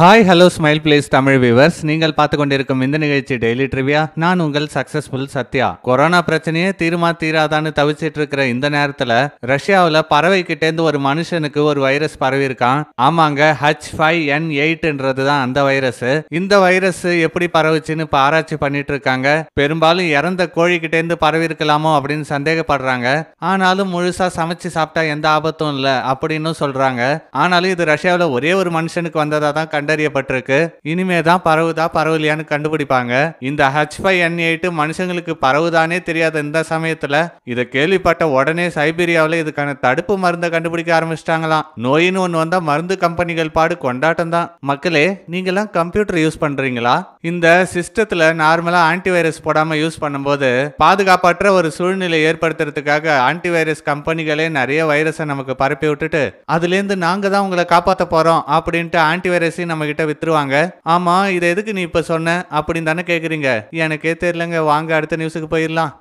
hi hello smile please Tamil viewers நீங்கள் பார்த்து கொண்டிருக்கும் இந்த நிகழ்ச்சி டெய்லி ட்ரிவியா நான் உங்கள் சக்சஸ்ஃபுல் சத்யா கொரோனா பிரச்சனையே தீருமா தீராதான்னு தவிச்சிட்டு இருக்கிற இந்த நேரத்துல ரஷ்யாவில் பறவை கிட்டேந்து ஒரு மனுஷனுக்கு ஒரு வைரஸ் பரவி இருக்கான் ஆமாங்க ஹச் ஃபைவ் என் எயிட்ன்றது தான் அந்த வைரஸ் இந்த வைரஸ் எப்படி பரவுச்சுன்னு இப்போ ஆராய்ச்சி பண்ணிட்டு இருக்காங்க பெரும்பாலும் இறந்த கோழி கிட்டேந்து பரவி இருக்கலாமோ அப்படின்னு சந்தேகப்படுறாங்க ஆனாலும் முழுசா சமைச்சு சாப்பிட்டா எந்த ஆபத்தும் இல்லை அப்படின்னு சொல்றாங்க ஆனாலும் இது ரஷ்யாவில் ஒரே ஒரு மனுஷனுக்கு வந்ததா தான் கண்டறியப்பட்டிருக்கு இனிமே தான் பரவுதா பரவலையான்னு கண்டுபிடிப்பாங்க இந்த ஹச் ஃபைவ் என் மனுஷங்களுக்கு பரவுதானே தெரியாத இந்த சமயத்துல இதை கேள்விப்பட்ட உடனே சைபீரியாவில் இதுக்கான தடுப்பு மருந்தை கண்டுபிடிக்க ஆரம்பிச்சிட்டாங்களாம் நோயின்னு ஒன்று வந்தால் மருந்து கம்பெனிகள் பாடு கொண்டாட்டம் தான் மக்களே நீங்களாம் கம்ப்யூட்டர் யூஸ் பண்றீங்களா இந்த சிஸ்டத்துல நார்மலா ஆன்டிவைரஸ் போடாம யூஸ் பண்ணும்போது பாதுகாப்பற்ற ஒரு சூழ்நிலை ஏற்படுத்துறதுக்காக ஆன்டிவைரஸ் கம்பெனிகளே நிறைய வைரஸை நமக்கு பரப்பி விட்டுட்டு அதுலேருந்து நாங்கள் தான் உங்களை காப்பாற்ற போகிறோம் அப்படின்ட்டு ஆன்டிவைரஸையும் நம்ம கிட்ட வித்துருவாங்க ஆமா இதை எதுக்கு நீ இப்ப சொன்ன அப்படின்னு தானே கேக்குறீங்க எனக்கே தெரியலங்க வாங்க அடுத்த நியூஸுக்கு போயிடலாம்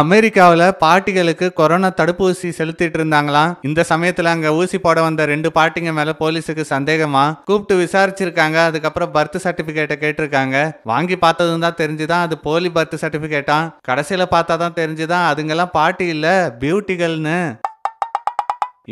அமெரிக்காவில் பாட்டிகளுக்கு கொரோனா தடுப்பூசி செலுத்திட்டு இருந்தாங்களாம் இந்த சமயத்தில் அங்கே ஊசி போட வந்த ரெண்டு பாட்டிங்க மேலே போலீஸுக்கு சந்தேகமா கூப்பிட்டு விசாரிச்சிருக்காங்க அதுக்கப்புறம் பர்த் சர்டிஃபிகேட்டை கேட்டிருக்காங்க வாங்கி பார்த்ததும் தான் தெரிஞ்சுதான் அது போலி பர்த் சர்டிஃபிகேட்டான் கடைசியில் பார்த்தா தான் தெரிஞ்சுதான் அதுங்கெல்லாம் பாட்டி இல்லை பியூட்டிகள்னு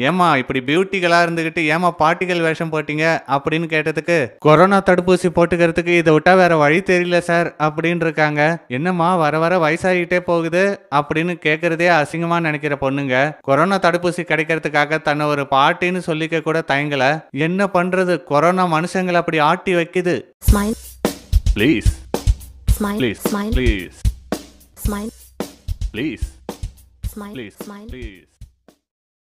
ஏமா இப்படி பியூட்டிகளாக இருந்துக்கிட்டு ஏமா பாட்டிகள் வேஷம் போட்டீங்க அப்படின்னு கேட்டதுக்கு கொரோனா தடுப்பூசி போட்டுக்கிறதுக்கு இதை விட்டா வேற வழி தெரியல சார் அப்படின்னு இருக்காங்க என்னம்மா வர வர வயசாகிட்டே போகுது அப்படின்னு கேட்கறதே அசிங்கமா நினைக்கிற பொண்ணுங்க கொரோனா தடுப்பூசி கிடைக்கிறதுக்காக தன்னை ஒரு பாட்டின்னு சொல்லிக்க கூட தயங்கல என்ன பண்றது கொரோனா மனுஷங்களை அப்படி ஆட்டி வைக்குது please please please please please please